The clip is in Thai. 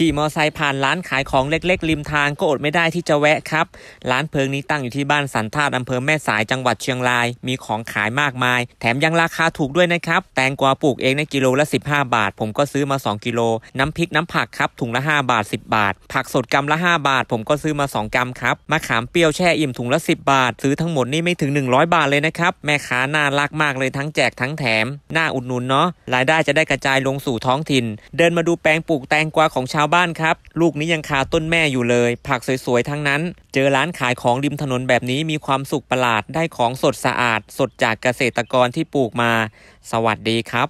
ขี่มอไซค์ผ่านร้านขายของเล็กๆริมทางก็อดไม่ได้ที่จะแวะครับ ร้านเพิงนี้ตั้งอยู่ที่บ้านสันทาดอำเภอแม่สายจังหวัดเชียงรายมีของขายมากมาย แถมยังราคาถูกด้วยนะครับ แตงกวาปลูกเองในกิโลละ 15 บาท ผมก็ซื้อมา 2 กิโล น้ำพริกน้ำผักครับถุงละ 5 บาท 10 บาท ผักสดกำละ 5 บาทผมก็ซื้อมา2กำครับมะขามเปรี้ยวแช่อิ่มถุงละ10 บาทซื้อทั้งหมดนี่ไม่ถึง 100 บาทเลยนะครับแม่ค้าน่ารักมากเลยทั้งแจกทั้งแถมน่าอุดหนุนเนาะรายได้จะได้กระจายลงสู่ท้องถิ่น เดินมาดูแปลงปลูกแตงกวาของชาวาวบ้านครับ ลูกนี้ยังคาต้นแม่อยู่เลย ผักสวยๆทั้งนั้น เจอร้านขายของริมถนนแบบนี้มีความสุขประหลาดได้ของสดสะอาด สดจากเกษตรกรที่ปลูกมา สวัสดีครับ